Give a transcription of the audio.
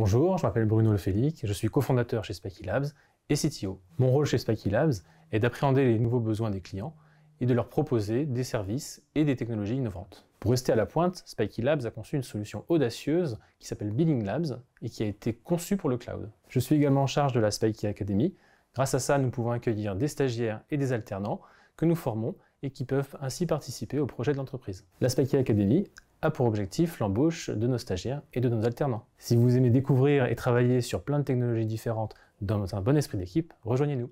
Bonjour, je m'appelle Bruno Lefélic, je suis cofondateur chez Spikey Labs et CTO. Mon rôle chez Spikey Labs est d'appréhender les nouveaux besoins des clients et de leur proposer des services et des technologies innovantes. Pour rester à la pointe, Spiky Labs a conçu une solution audacieuse qui s'appelle Billing Labs et qui a été conçue pour le cloud. Je suis également en charge de la Spiky Academy. Grâce à ça, nous pouvons accueillir des stagiaires et des alternants que nous formons et qui peuvent ainsi participer au projet de l'entreprise. La Spikey Academy a pour objectif l'embauche de nos stagiaires et de nos alternants. Si vous aimez découvrir et travailler sur plein de technologies différentes dans un bon esprit d'équipe, rejoignez-nous.